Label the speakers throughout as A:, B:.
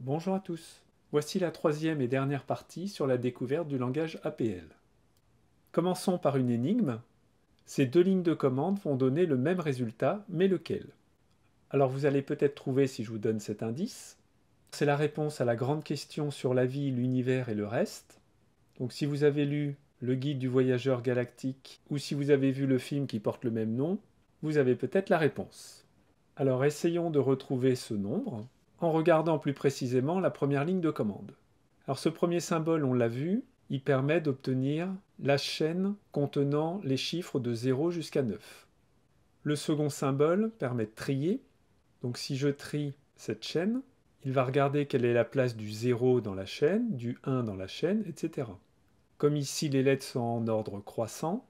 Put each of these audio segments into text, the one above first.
A: Bonjour à tous. Voici la troisième et dernière partie sur la découverte du langage APL. Commençons par une énigme. Ces deux lignes de commande vont donner le même résultat, mais lequel Alors vous allez peut-être trouver si je vous donne cet indice. C'est la réponse à la grande question sur la vie, l'univers et le reste. Donc si vous avez lu le guide du voyageur galactique ou si vous avez vu le film qui porte le même nom, vous avez peut-être la réponse. Alors essayons de retrouver ce nombre en regardant plus précisément la première ligne de commande. Alors ce premier symbole, on l'a vu, il permet d'obtenir la chaîne contenant les chiffres de 0 jusqu'à 9. Le second symbole permet de trier. Donc si je trie cette chaîne, il va regarder quelle est la place du 0 dans la chaîne, du 1 dans la chaîne, etc. Comme ici les lettres sont en ordre croissant,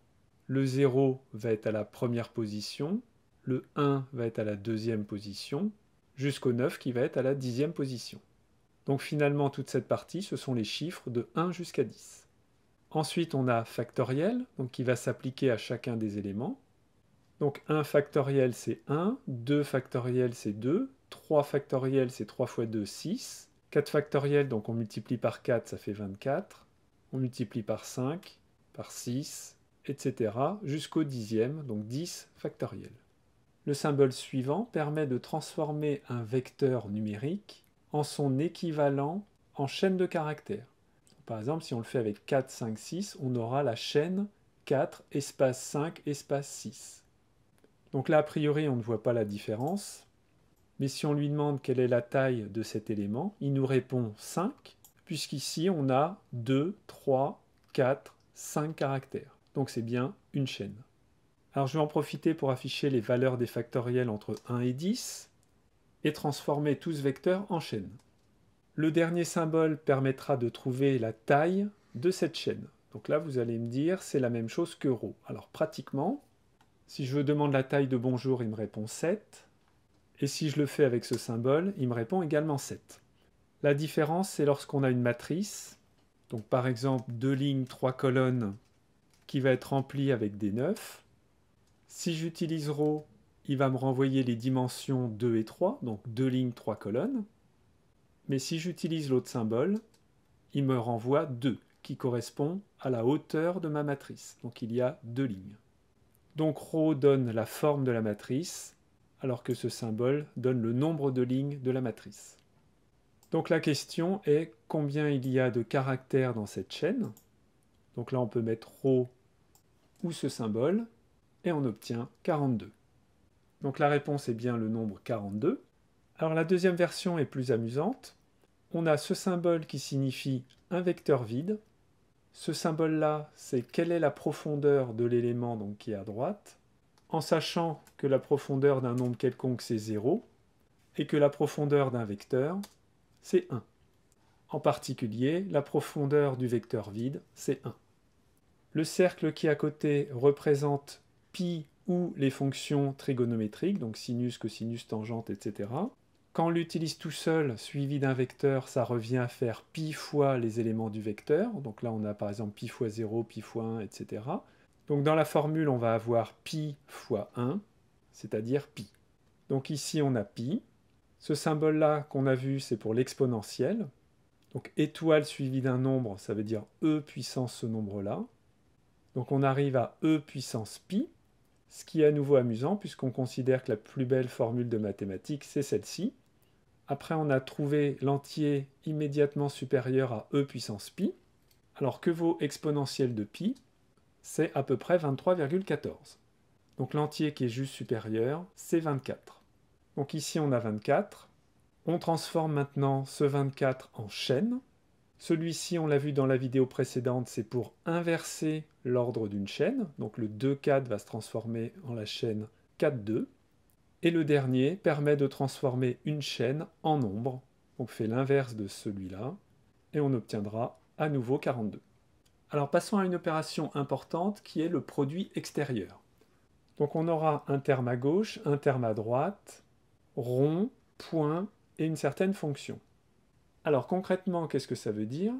A: le 0 va être à la première position, le 1 va être à la deuxième position, jusqu'au 9 qui va être à la dixième position. Donc finalement, toute cette partie, ce sont les chiffres de 1 jusqu'à 10. Ensuite, on a factoriel, donc qui va s'appliquer à chacun des éléments. Donc 1 factoriel, c'est 1, 2 factoriel, c'est 2, 3 factoriel, c'est 3 fois 2, 6, 4 factoriel, donc on multiplie par 4, ça fait 24, on multiplie par 5, par 6, etc., jusqu'au dixième, donc 10 factoriel. Le symbole suivant permet de transformer un vecteur numérique en son équivalent en chaîne de caractères. Par exemple, si on le fait avec 4, 5, 6, on aura la chaîne 4, espace 5, espace 6. Donc là, a priori, on ne voit pas la différence. Mais si on lui demande quelle est la taille de cet élément, il nous répond 5, puisqu'ici, on a 2, 3, 4, 5 caractères. Donc c'est bien une chaîne. Alors je vais en profiter pour afficher les valeurs des factoriels entre 1 et 10 et transformer tout ce vecteur en chaîne. Le dernier symbole permettra de trouver la taille de cette chaîne. Donc là, vous allez me dire, c'est la même chose que ρ. Alors pratiquement, si je demande la taille de bonjour, il me répond 7. Et si je le fais avec ce symbole, il me répond également 7. La différence, c'est lorsqu'on a une matrice, donc par exemple deux lignes, trois colonnes, qui va être remplie avec des 9, si j'utilise row, il va me renvoyer les dimensions 2 et 3, donc 2 lignes, 3 colonnes. Mais si j'utilise l'autre symbole, il me renvoie 2, qui correspond à la hauteur de ma matrice. Donc il y a 2 lignes. Donc ρ donne la forme de la matrice, alors que ce symbole donne le nombre de lignes de la matrice. Donc la question est combien il y a de caractères dans cette chaîne. Donc là on peut mettre ρ ou ce symbole et on obtient 42. Donc la réponse est bien le nombre 42. Alors la deuxième version est plus amusante. On a ce symbole qui signifie un vecteur vide. Ce symbole-là, c'est quelle est la profondeur de l'élément qui est à droite, en sachant que la profondeur d'un nombre quelconque, c'est 0, et que la profondeur d'un vecteur, c'est 1. En particulier, la profondeur du vecteur vide, c'est 1. Le cercle qui est à côté représente pi ou les fonctions trigonométriques, donc sinus, cosinus, tangente, etc. Quand on l'utilise tout seul, suivi d'un vecteur, ça revient à faire pi fois les éléments du vecteur. Donc là, on a par exemple pi fois 0, pi fois 1, etc. Donc dans la formule, on va avoir pi fois 1, c'est-à-dire pi. Donc ici, on a pi. Ce symbole-là qu'on a vu, c'est pour l'exponentielle. Donc étoile suivie d'un nombre, ça veut dire e puissance ce nombre-là. Donc on arrive à e puissance pi. Ce qui est à nouveau amusant puisqu'on considère que la plus belle formule de mathématiques, c'est celle-ci. Après, on a trouvé l'entier immédiatement supérieur à e puissance pi. Alors que vaut exponentielle de pi C'est à peu près 23,14. Donc l'entier qui est juste supérieur, c'est 24. Donc ici, on a 24. On transforme maintenant ce 24 en chaîne. Celui-ci, on l'a vu dans la vidéo précédente, c'est pour inverser l'ordre d'une chaîne. Donc le 2,4 va se transformer en la chaîne 4,2. Et le dernier permet de transformer une chaîne en nombre. On fait l'inverse de celui-là et on obtiendra à nouveau 42. Alors passons à une opération importante qui est le produit extérieur. Donc on aura un terme à gauche, un terme à droite, rond, point et une certaine fonction. Alors concrètement, qu'est-ce que ça veut dire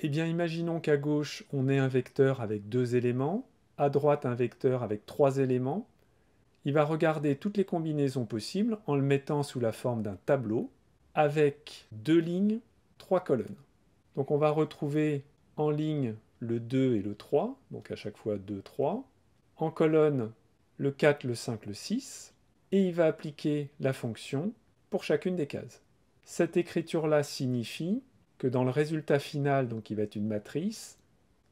A: Eh bien, imaginons qu'à gauche, on ait un vecteur avec deux éléments, à droite un vecteur avec trois éléments. Il va regarder toutes les combinaisons possibles en le mettant sous la forme d'un tableau avec deux lignes, trois colonnes. Donc on va retrouver en ligne le 2 et le 3, donc à chaque fois 2, 3. En colonne, le 4, le 5, le 6. Et il va appliquer la fonction pour chacune des cases. Cette écriture-là signifie que dans le résultat final, donc qui va être une matrice,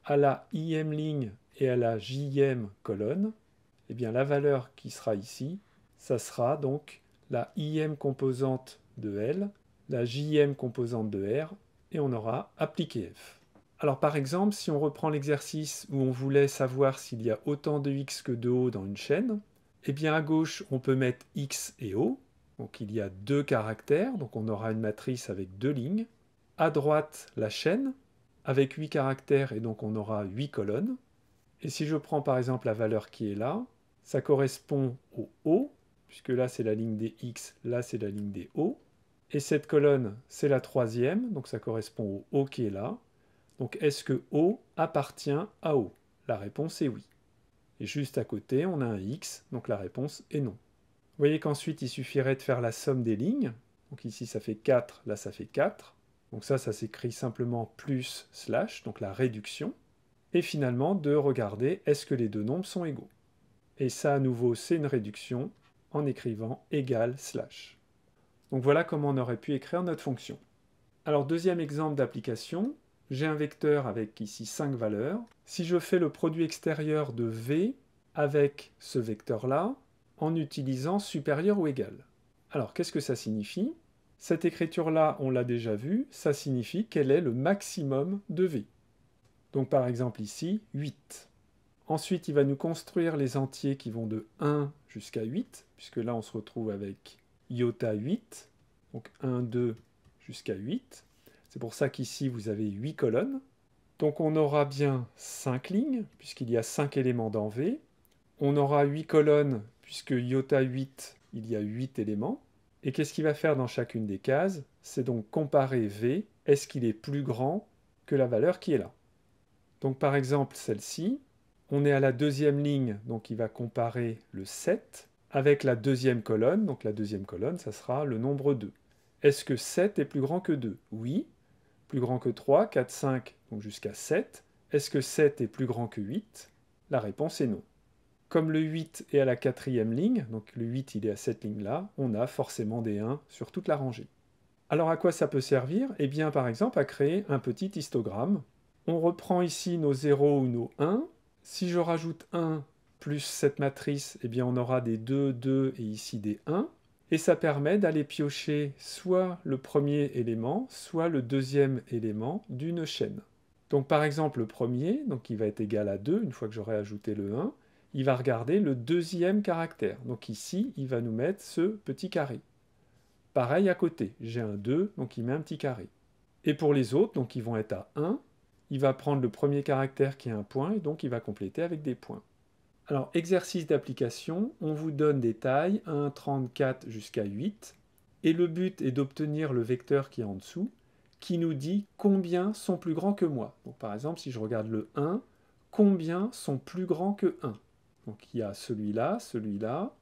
A: à la im ligne et à la jm colonne, eh bien la valeur qui sera ici, ça sera donc la im composante de L, la jm composante de R, et on aura appliqué F. Alors par exemple, si on reprend l'exercice où on voulait savoir s'il y a autant de x que de o dans une chaîne, eh bien à gauche, on peut mettre x et o, donc il y a deux caractères, donc on aura une matrice avec deux lignes. À droite, la chaîne, avec huit caractères, et donc on aura huit colonnes. Et si je prends par exemple la valeur qui est là, ça correspond au O, puisque là c'est la ligne des X, là c'est la ligne des O. Et cette colonne, c'est la troisième, donc ça correspond au O qui est là. Donc est-ce que O appartient à O La réponse est oui. Et juste à côté, on a un X, donc la réponse est non. Vous voyez qu'ensuite, il suffirait de faire la somme des lignes. Donc ici, ça fait 4, là, ça fait 4. Donc ça, ça s'écrit simplement plus slash, donc la réduction. Et finalement, de regarder est-ce que les deux nombres sont égaux. Et ça, à nouveau, c'est une réduction en écrivant égal slash. Donc voilà comment on aurait pu écrire notre fonction. Alors deuxième exemple d'application, j'ai un vecteur avec ici 5 valeurs. Si je fais le produit extérieur de V avec ce vecteur-là, en utilisant supérieur ou égal. Alors qu'est-ce que ça signifie Cette écriture-là, on l'a déjà vue, ça signifie quel est le maximum de V. Donc par exemple ici, 8. Ensuite, il va nous construire les entiers qui vont de 1 jusqu'à 8, puisque là on se retrouve avec iota 8, donc 1, 2 jusqu'à 8. C'est pour ça qu'ici vous avez 8 colonnes. Donc on aura bien 5 lignes, puisqu'il y a 5 éléments dans V. On aura 8 colonnes puisque iota 8, il y a 8 éléments. Et qu'est-ce qu'il va faire dans chacune des cases C'est donc comparer V, est-ce qu'il est plus grand que la valeur qui est là Donc par exemple celle-ci, on est à la deuxième ligne, donc il va comparer le 7 avec la deuxième colonne, donc la deuxième colonne, ça sera le nombre 2. Est-ce que 7 est plus grand que 2 Oui. Plus grand que 3, 4, 5, donc jusqu'à 7. Est-ce que 7 est plus grand que 8 La réponse est non comme le 8 est à la quatrième ligne, donc le 8 il est à cette ligne-là, on a forcément des 1 sur toute la rangée. Alors à quoi ça peut servir Eh bien par exemple à créer un petit histogramme. On reprend ici nos 0 ou nos 1. Si je rajoute 1 plus cette matrice, eh bien on aura des 2, 2 et ici des 1. Et ça permet d'aller piocher soit le premier élément, soit le deuxième élément d'une chaîne. Donc par exemple le premier, donc il va être égal à 2 une fois que j'aurai ajouté le 1, il va regarder le deuxième caractère. Donc ici, il va nous mettre ce petit carré. Pareil à côté, j'ai un 2, donc il met un petit carré. Et pour les autres, donc ils vont être à 1, il va prendre le premier caractère qui est un point, et donc il va compléter avec des points. Alors, exercice d'application, on vous donne des tailles 1, 34 jusqu'à 8, et le but est d'obtenir le vecteur qui est en dessous, qui nous dit combien sont plus grands que moi. par exemple, si je regarde le 1, combien sont plus grands que 1 donc il y a celui-là, celui-là,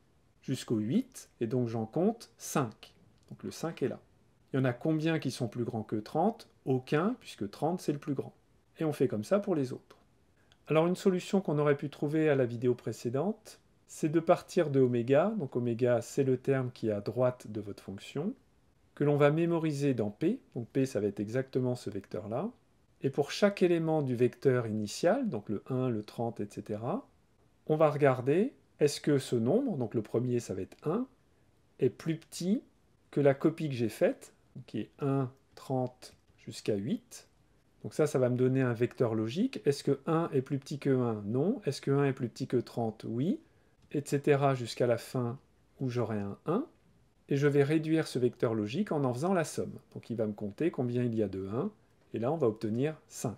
A: jusqu'au 8, et donc j'en compte 5. Donc le 5 est là. Il y en a combien qui sont plus grands que 30 Aucun, puisque 30 c'est le plus grand. Et on fait comme ça pour les autres. Alors une solution qu'on aurait pu trouver à la vidéo précédente, c'est de partir de oméga, donc oméga c'est le terme qui est à droite de votre fonction, que l'on va mémoriser dans P, donc P ça va être exactement ce vecteur-là, et pour chaque élément du vecteur initial, donc le 1, le 30, etc., on va regarder est-ce que ce nombre, donc le premier ça va être 1, est plus petit que la copie que j'ai faite, qui est 1, 30 jusqu'à 8. Donc ça, ça va me donner un vecteur logique. Est-ce que 1 est plus petit que 1 Non. Est-ce que 1 est plus petit que 30 Oui. Etc. jusqu'à la fin où j'aurai un 1. Et je vais réduire ce vecteur logique en en faisant la somme. Donc il va me compter combien il y a de 1. Et là, on va obtenir 5.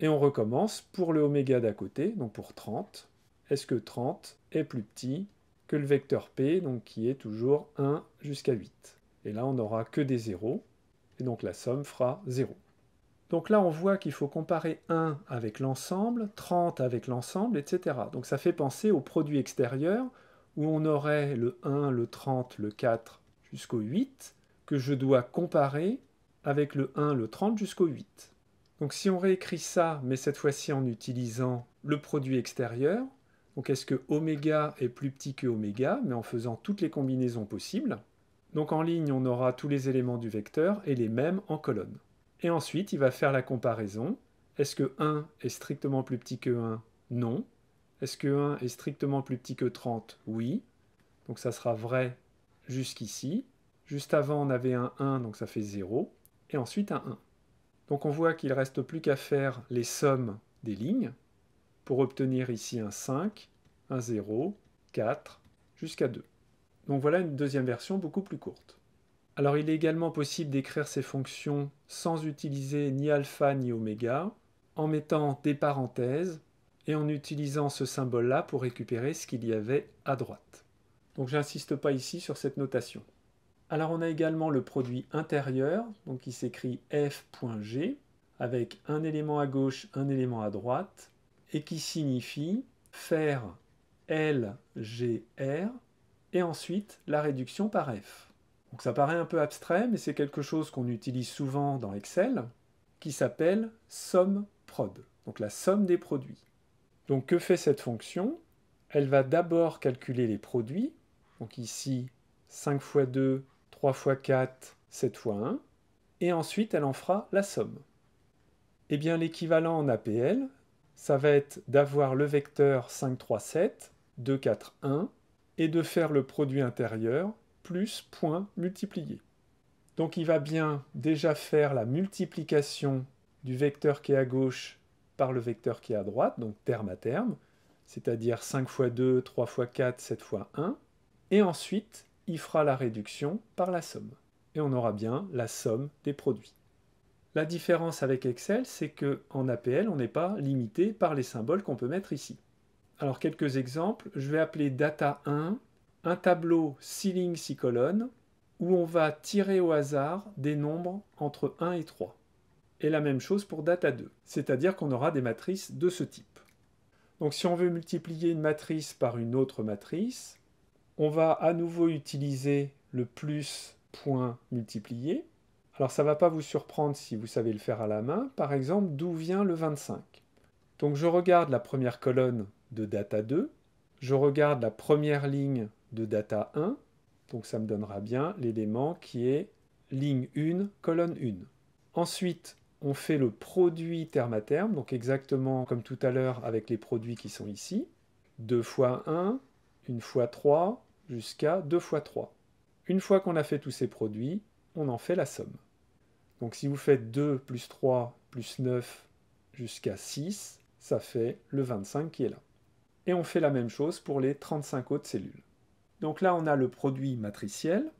A: Et on recommence pour le oméga d'à côté, donc pour 30 est-ce que 30 est plus petit que le vecteur P, donc qui est toujours 1 jusqu'à 8. Et là, on n'aura que des zéros, et donc la somme fera 0. Donc là, on voit qu'il faut comparer 1 avec l'ensemble, 30 avec l'ensemble, etc. Donc ça fait penser au produit extérieur, où on aurait le 1, le 30, le 4 jusqu'au 8, que je dois comparer avec le 1, le 30 jusqu'au 8. Donc si on réécrit ça, mais cette fois-ci en utilisant le produit extérieur, donc est-ce que oméga est plus petit que oméga, mais en faisant toutes les combinaisons possibles Donc en ligne, on aura tous les éléments du vecteur et les mêmes en colonne. Et ensuite, il va faire la comparaison. Est-ce que 1 est strictement plus petit que 1 Non. Est-ce que 1 est strictement plus petit que 30 Oui. Donc ça sera vrai jusqu'ici. Juste avant, on avait un 1, donc ça fait 0. Et ensuite un 1. Donc on voit qu'il ne reste plus qu'à faire les sommes des lignes pour obtenir ici un 5, un 0, 4, jusqu'à 2. Donc voilà une deuxième version beaucoup plus courte. Alors il est également possible d'écrire ces fonctions sans utiliser ni alpha ni oméga, en mettant des parenthèses et en utilisant ce symbole-là pour récupérer ce qu'il y avait à droite. Donc j'insiste pas ici sur cette notation. Alors on a également le produit intérieur, donc qui s'écrit f.g, avec un élément à gauche, un élément à droite, et qui signifie faire LGR et ensuite la réduction par F. Donc ça paraît un peu abstrait, mais c'est quelque chose qu'on utilise souvent dans Excel, qui s'appelle somme prod, donc la somme des produits. Donc que fait cette fonction Elle va d'abord calculer les produits, donc ici 5 x 2, 3 x 4, 7 x 1, et ensuite elle en fera la somme. Eh bien l'équivalent en APL, ça va être d'avoir le vecteur 5, 3, 7, 2, 4, 1, et de faire le produit intérieur plus point multiplié. Donc il va bien déjà faire la multiplication du vecteur qui est à gauche par le vecteur qui est à droite, donc terme à terme, c'est-à-dire 5 fois 2, 3 fois 4, 7 fois 1, et ensuite il fera la réduction par la somme. Et on aura bien la somme des produits. La différence avec Excel, c'est qu'en APL, on n'est pas limité par les symboles qu'on peut mettre ici. Alors quelques exemples, je vais appeler data 1, un tableau 6 lignes 6 colonnes, où on va tirer au hasard des nombres entre 1 et 3. Et la même chose pour data 2, c'est-à-dire qu'on aura des matrices de ce type. Donc si on veut multiplier une matrice par une autre matrice, on va à nouveau utiliser le plus point multiplié, alors ça ne va pas vous surprendre si vous savez le faire à la main. Par exemple, d'où vient le 25 Donc je regarde la première colonne de data 2, je regarde la première ligne de data 1, donc ça me donnera bien l'élément qui est ligne 1, colonne 1. Ensuite, on fait le produit terme à terme, donc exactement comme tout à l'heure avec les produits qui sont ici. 2 fois 1, 1 fois 3, jusqu'à 2 fois 3. Une fois qu'on a fait tous ces produits, on en fait la somme. Donc si vous faites 2 plus 3 plus 9 jusqu'à 6, ça fait le 25 qui est là. Et on fait la même chose pour les 35 autres cellules. Donc là, on a le produit matriciel.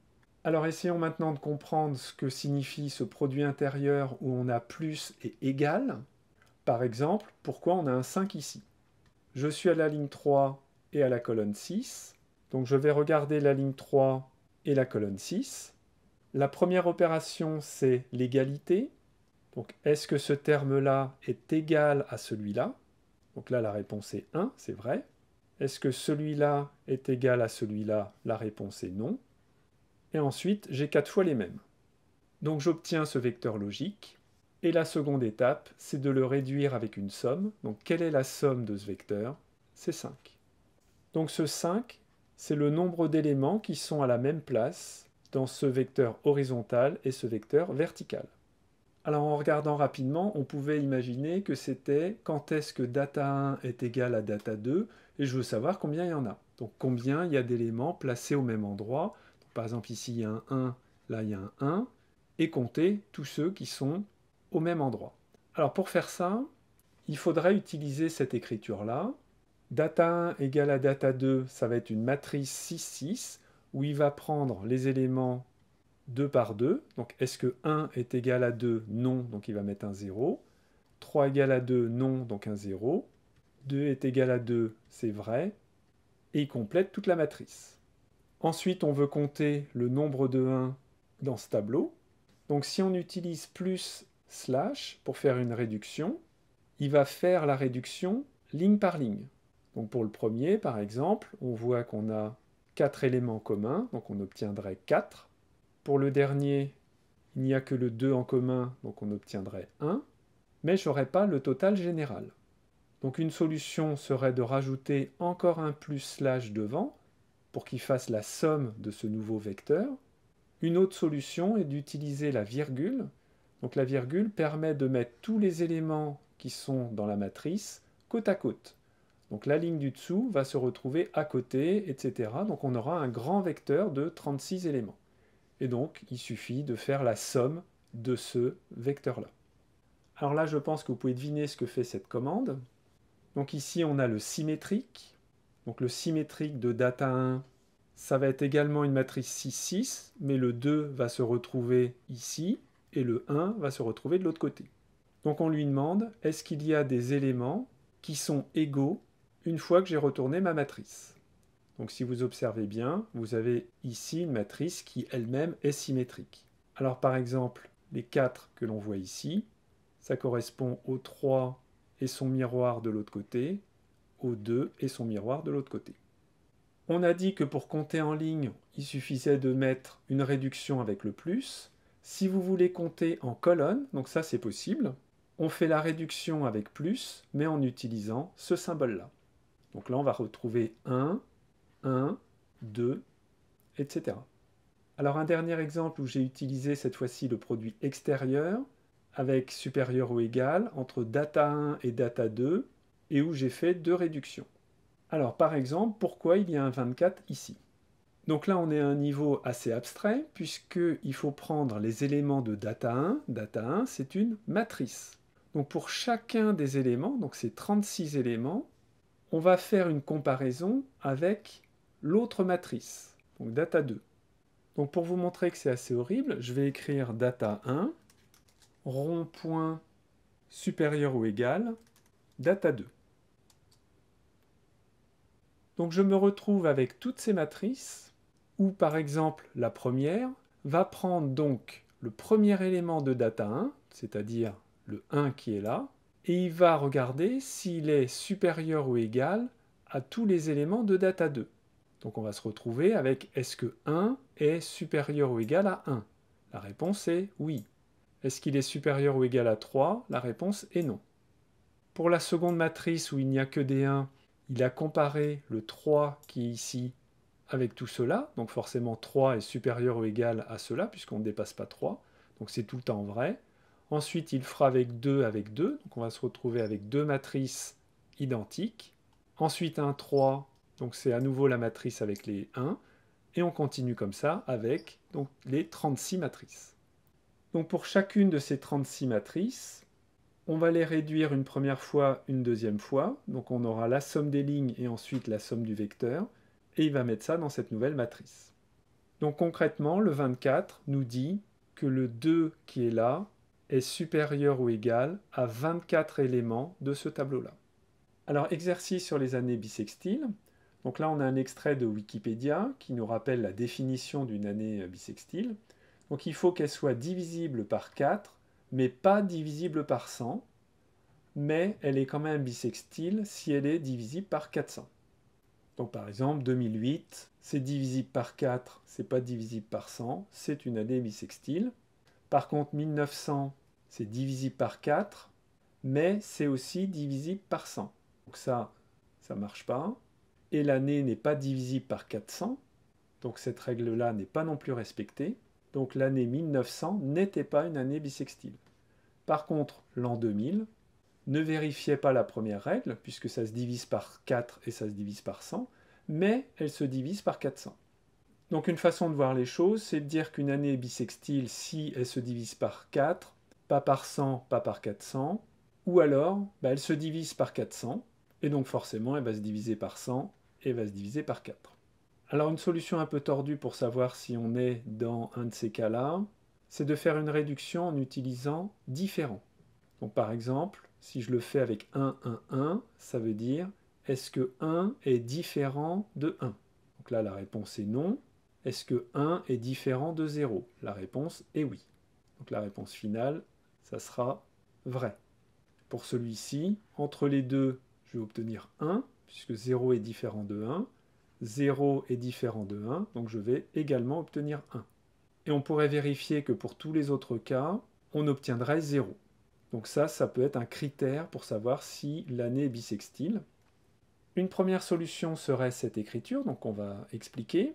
A: Alors essayons maintenant de comprendre ce que signifie ce produit intérieur où on a plus et égal. Par exemple, pourquoi on a un 5 ici Je suis à la ligne 3 et à la colonne 6. Donc je vais regarder la ligne 3 et la colonne 6. La première opération, c'est l'égalité. Donc, est-ce que ce terme-là est égal à celui-là Donc là, la réponse est 1, c'est vrai. Est-ce que celui-là est égal à celui-là La réponse est non. Et ensuite, j'ai quatre fois les mêmes. Donc j'obtiens ce vecteur logique. Et la seconde étape, c'est de le réduire avec une somme. Donc quelle est la somme de ce vecteur C'est 5. Donc ce 5, c'est le nombre d'éléments qui sont à la même place dans ce vecteur horizontal et ce vecteur vertical. Alors en regardant rapidement, on pouvait imaginer que c'était quand est-ce que data 1 est égal à data 2, et je veux savoir combien il y en a. Donc combien il y a d'éléments placés au même endroit. par exemple ici il y a un 1, là il y a un 1, et compter tous ceux qui sont au même endroit. Alors pour faire ça, il faudrait utiliser cette écriture-là. Data 1 égale à data 2, ça va être une matrice 6, 6 où il va prendre les éléments 2 par 2. Donc est-ce que 1 est égal à 2 Non, donc il va mettre un 0. 3 égal à 2 Non, donc un 0. 2 est égal à 2, c'est vrai. Et il complète toute la matrice. Ensuite, on veut compter le nombre de 1 dans ce tableau. Donc si on utilise plus slash pour faire une réduction, il va faire la réduction ligne par ligne. Donc pour le premier, par exemple, on voit qu'on a quatre éléments communs, donc on obtiendrait 4. Pour le dernier, il n'y a que le 2 en commun, donc on obtiendrait 1, mais je n'aurai pas le total général. Donc une solution serait de rajouter encore un plus slash devant, pour qu'il fasse la somme de ce nouveau vecteur. Une autre solution est d'utiliser la virgule. Donc la virgule permet de mettre tous les éléments qui sont dans la matrice côte à côte. Donc la ligne du dessous va se retrouver à côté, etc. Donc on aura un grand vecteur de 36 éléments. Et donc il suffit de faire la somme de ce vecteur-là. Alors là, je pense que vous pouvez deviner ce que fait cette commande. Donc ici, on a le symétrique. Donc le symétrique de data 1, ça va être également une matrice 6, mais le 2 va se retrouver ici et le 1 va se retrouver de l'autre côté. Donc on lui demande, est-ce qu'il y a des éléments qui sont égaux une fois que j'ai retourné ma matrice. Donc si vous observez bien, vous avez ici une matrice qui elle-même est symétrique. Alors par exemple, les 4 que l'on voit ici, ça correspond au 3 et son miroir de l'autre côté, au 2 et son miroir de l'autre côté. On a dit que pour compter en ligne, il suffisait de mettre une réduction avec le plus. Si vous voulez compter en colonne, donc ça c'est possible, on fait la réduction avec plus, mais en utilisant ce symbole-là. Donc là, on va retrouver 1, 1, 2, etc. Alors un dernier exemple où j'ai utilisé cette fois-ci le produit extérieur avec supérieur ou égal entre data 1 et data 2 et où j'ai fait deux réductions. Alors par exemple, pourquoi il y a un 24 ici Donc là on est à un niveau assez abstrait puisqu'il faut prendre les éléments de data 1. Data 1 c'est une matrice. Donc pour chacun des éléments, donc c'est 36 éléments, on va faire une comparaison avec l'autre matrice, donc data 2. Donc pour vous montrer que c'est assez horrible, je vais écrire data 1, rond-point supérieur ou égal, data 2. Donc je me retrouve avec toutes ces matrices, où par exemple la première va prendre donc le premier élément de data 1, c'est-à-dire le 1 qui est là, et il va regarder s'il est supérieur ou égal à tous les éléments de data 2. Donc on va se retrouver avec est-ce que 1 est supérieur ou égal à 1 La réponse est oui. Est-ce qu'il est supérieur ou égal à 3 La réponse est non. Pour la seconde matrice où il n'y a que des 1, il a comparé le 3 qui est ici avec tout cela. Donc forcément 3 est supérieur ou égal à cela puisqu'on ne dépasse pas 3. Donc c'est tout le temps vrai. Ensuite, il fera avec 2 avec 2, donc on va se retrouver avec deux matrices identiques. Ensuite, un 3, donc c'est à nouveau la matrice avec les 1. Et on continue comme ça avec les 36 matrices. Donc pour chacune de ces 36 matrices, on va les réduire une première fois, une deuxième fois. Donc on aura la somme des lignes et ensuite la somme du vecteur. Et il va mettre ça dans cette nouvelle matrice. Donc concrètement, le 24 nous dit que le 2 qui est là est supérieur ou égal à 24 éléments de ce tableau-là. Alors, exercice sur les années bissextiles. Donc là, on a un extrait de Wikipédia qui nous rappelle la définition d'une année euh, bissextile. Donc il faut qu'elle soit divisible par 4, mais pas divisible par 100, mais elle est quand même bissextile si elle est divisible par 400. Donc par exemple, 2008, c'est divisible par 4, c'est pas divisible par 100, c'est une année bissextile. Par contre, 1900, c'est divisible par 4, mais c'est aussi divisible par 100. Donc ça, ça ne marche pas. Et l'année n'est pas divisible par 400, donc cette règle-là n'est pas non plus respectée. Donc l'année 1900 n'était pas une année bissextile. Par contre, l'an 2000 ne vérifiait pas la première règle, puisque ça se divise par 4 et ça se divise par 100, mais elle se divise par 400. Donc une façon de voir les choses, c'est de dire qu'une année bissextile, si elle se divise par 4, pas par 100, pas par 400, ou alors bah, elle se divise par 400, et donc forcément elle va se diviser par 100 et va se diviser par 4. Alors une solution un peu tordue pour savoir si on est dans un de ces cas-là, c'est de faire une réduction en utilisant différents. Donc par exemple, si je le fais avec 1, 1, 1, ça veut dire est-ce que 1 est différent de 1 Donc là la réponse est non. Est-ce que 1 est différent de 0 La réponse est oui. Donc la réponse finale ça sera vrai. Pour celui-ci, entre les deux, je vais obtenir 1, puisque 0 est différent de 1. 0 est différent de 1, donc je vais également obtenir 1. Et on pourrait vérifier que pour tous les autres cas, on obtiendrait 0. Donc ça, ça peut être un critère pour savoir si l'année est bisextile. Une première solution serait cette écriture, donc on va expliquer,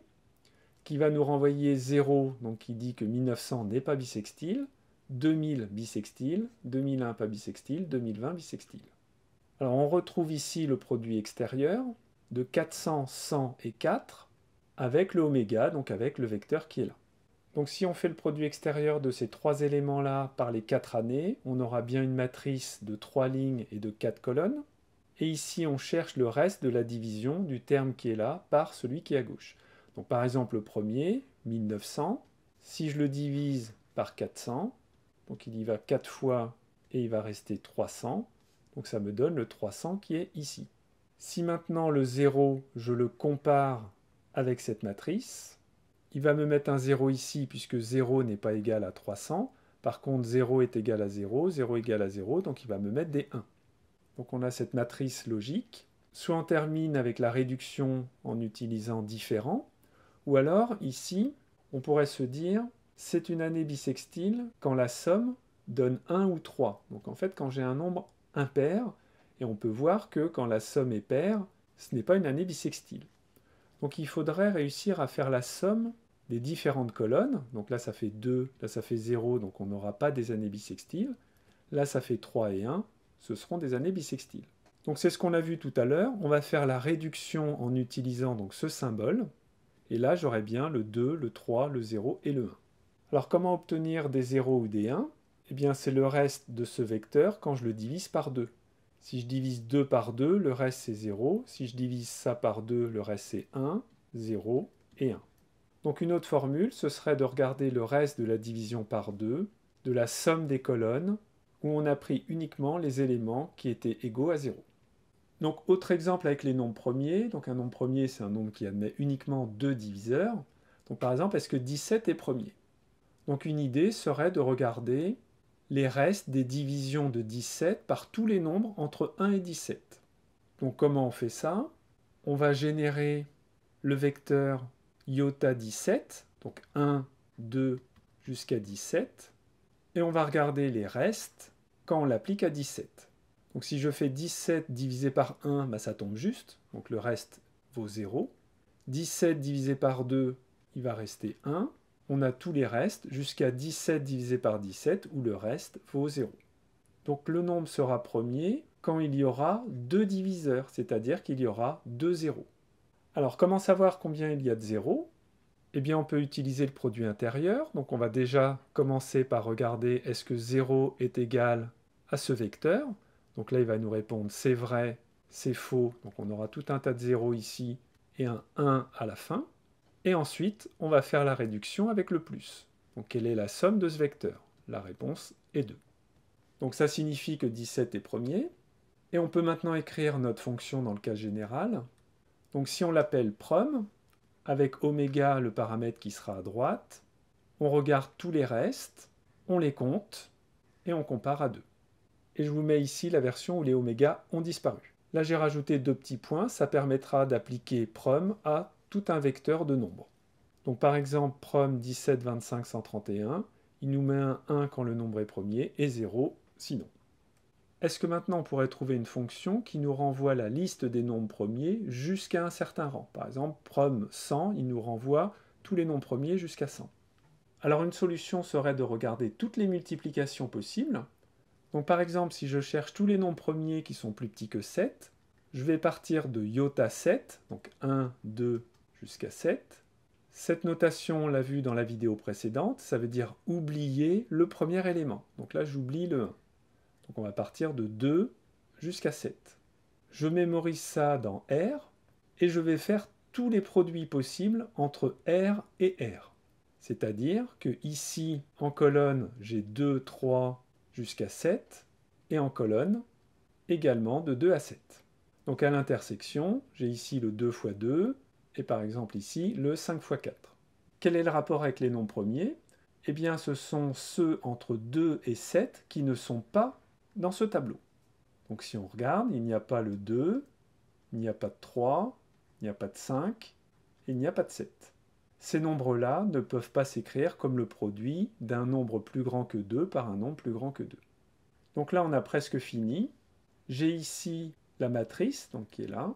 A: qui va nous renvoyer 0, donc qui dit que 1900 n'est pas bisextile, 2000 bisextile, 2001 pas bisextile, 2020 bisextile. Alors on retrouve ici le produit extérieur de 400, 100 et 4 avec le oméga, donc avec le vecteur qui est là. Donc si on fait le produit extérieur de ces trois éléments-là par les quatre années, on aura bien une matrice de trois lignes et de quatre colonnes. Et ici, on cherche le reste de la division du terme qui est là par celui qui est à gauche. Donc par exemple, le premier, 1900, si je le divise par 400, donc il y va 4 fois et il va rester 300. Donc ça me donne le 300 qui est ici. Si maintenant le 0, je le compare avec cette matrice, il va me mettre un 0 ici puisque 0 n'est pas égal à 300. Par contre, 0 est égal à 0, 0 égal à 0, donc il va me mettre des 1. Donc on a cette matrice logique. Soit on termine avec la réduction en utilisant différents, ou alors ici, on pourrait se dire c'est une année bissextile quand la somme donne 1 ou 3. Donc en fait, quand j'ai un nombre impair, et on peut voir que quand la somme est paire, ce n'est pas une année bissextile. Donc il faudrait réussir à faire la somme des différentes colonnes. Donc là, ça fait 2, là, ça fait 0, donc on n'aura pas des années bissextiles. Là, ça fait 3 et 1, ce seront des années bissextiles. Donc c'est ce qu'on a vu tout à l'heure. On va faire la réduction en utilisant donc ce symbole. Et là, j'aurai bien le 2, le 3, le 0 et le 1. Alors comment obtenir des 0 ou des 1 Eh bien c'est le reste de ce vecteur quand je le divise par 2. Si je divise 2 par 2, le reste c'est 0. Si je divise ça par 2, le reste c'est 1, 0 et 1. Donc une autre formule, ce serait de regarder le reste de la division par 2, de la somme des colonnes, où on a pris uniquement les éléments qui étaient égaux à 0. Donc autre exemple avec les nombres premiers, donc un nombre premier c'est un nombre qui admet uniquement deux diviseurs. Donc par exemple, est-ce que 17 est premier donc une idée serait de regarder les restes des divisions de 17 par tous les nombres entre 1 et 17. Donc comment on fait ça On va générer le vecteur iota 17, donc 1, 2 jusqu'à 17, et on va regarder les restes quand on l'applique à 17. Donc si je fais 17 divisé par 1, bah, ça tombe juste, donc le reste vaut 0. 17 divisé par 2, il va rester 1 on a tous les restes jusqu'à 17 divisé par 17, où le reste vaut 0. Donc le nombre sera premier quand il y aura deux diviseurs, c'est-à-dire qu'il y aura deux zéros. Alors comment savoir combien il y a de zéros Eh bien on peut utiliser le produit intérieur, donc on va déjà commencer par regarder est-ce que 0 est égal à ce vecteur. Donc là il va nous répondre c'est vrai, c'est faux, donc on aura tout un tas de zéros ici et un 1 à la fin. Et ensuite, on va faire la réduction avec le plus. Donc quelle est la somme de ce vecteur La réponse est 2. Donc ça signifie que 17 est premier. Et on peut maintenant écrire notre fonction dans le cas général. Donc si on l'appelle prom, avec oméga le paramètre qui sera à droite, on regarde tous les restes, on les compte, et on compare à 2. Et je vous mets ici la version où les oméga ont disparu. Là j'ai rajouté deux petits points, ça permettra d'appliquer prom à un vecteur de nombres. Donc par exemple, prom 17, 25, 131, il nous met un 1 quand le nombre est premier et 0 sinon. Est-ce que maintenant on pourrait trouver une fonction qui nous renvoie la liste des nombres premiers jusqu'à un certain rang Par exemple, prom 100, il nous renvoie tous les nombres premiers jusqu'à 100. Alors une solution serait de regarder toutes les multiplications possibles. Donc par exemple, si je cherche tous les nombres premiers qui sont plus petits que 7, je vais partir de iota 7, donc 1, 2, jusqu'à 7. Cette notation, on l'a vu dans la vidéo précédente, ça veut dire oublier le premier élément. Donc là, j'oublie le 1. Donc on va partir de 2 jusqu'à 7. Je mémorise ça dans R, et je vais faire tous les produits possibles entre R et R. C'est-à-dire que ici, en colonne, j'ai 2, 3 jusqu'à 7, et en colonne, également de 2 à 7. Donc à l'intersection, j'ai ici le 2 x 2, et par exemple ici le 5 x 4. Quel est le rapport avec les nombres premiers Eh bien ce sont ceux entre 2 et 7 qui ne sont pas dans ce tableau. Donc si on regarde, il n'y a pas le 2, il n'y a pas de 3, il n'y a pas de 5, il n'y a pas de 7. Ces nombres-là ne peuvent pas s'écrire comme le produit d'un nombre plus grand que 2 par un nombre plus grand que 2. Donc là, on a presque fini. J'ai ici la matrice, donc qui est là,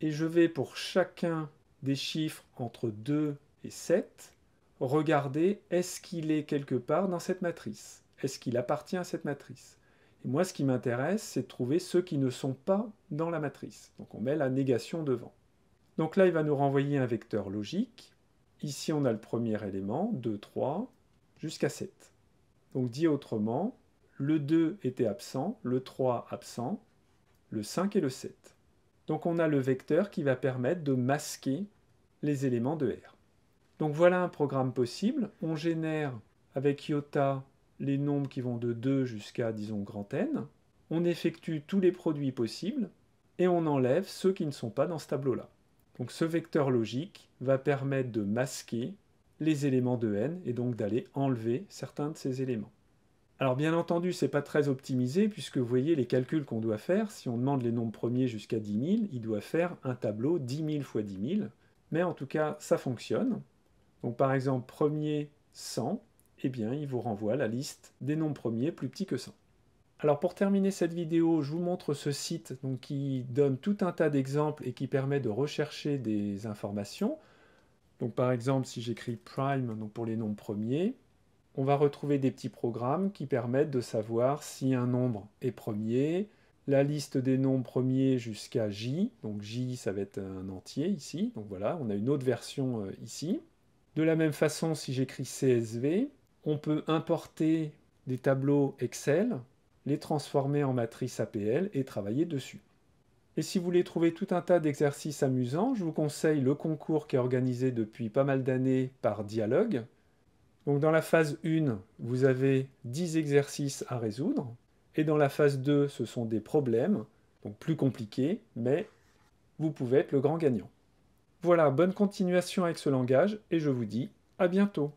A: et je vais pour chacun des chiffres entre 2 et 7, regardez est-ce qu'il est quelque part dans cette matrice Est-ce qu'il appartient à cette matrice Et moi, ce qui m'intéresse, c'est de trouver ceux qui ne sont pas dans la matrice. Donc on met la négation devant. Donc là, il va nous renvoyer un vecteur logique. Ici, on a le premier élément, 2, 3, jusqu'à 7. Donc dit autrement, le 2 était absent, le 3 absent, le 5 et le 7. Donc on a le vecteur qui va permettre de masquer les éléments de R. Donc voilà un programme possible. On génère avec iota les nombres qui vont de 2 jusqu'à, disons, grand N. On effectue tous les produits possibles et on enlève ceux qui ne sont pas dans ce tableau-là. Donc ce vecteur logique va permettre de masquer les éléments de N et donc d'aller enlever certains de ces éléments. Alors bien entendu, c'est pas très optimisé puisque vous voyez les calculs qu'on doit faire. Si on demande les nombres premiers jusqu'à 10 000, il doit faire un tableau 10 000 fois 10 000. Mais en tout cas, ça fonctionne. Donc par exemple, premier 100, eh bien il vous renvoie la liste des nombres premiers plus petits que 100. Alors pour terminer cette vidéo, je vous montre ce site qui donne tout un tas d'exemples et qui permet de rechercher des informations. Donc par exemple, si j'écris prime pour les nombres premiers, on va retrouver des petits programmes qui permettent de savoir si un nombre est premier, la liste des nombres premiers jusqu'à J. Donc J, ça va être un entier ici. Donc voilà, on a une autre version euh, ici. De la même façon, si j'écris CSV, on peut importer des tableaux Excel, les transformer en matrice APL et travailler dessus. Et si vous voulez trouver tout un tas d'exercices amusants, je vous conseille le concours qui est organisé depuis pas mal d'années par Dialogue, donc dans la phase 1, vous avez 10 exercices à résoudre, et dans la phase 2, ce sont des problèmes, donc plus compliqués, mais vous pouvez être le grand gagnant. Voilà, bonne continuation avec ce langage, et je vous dis à bientôt.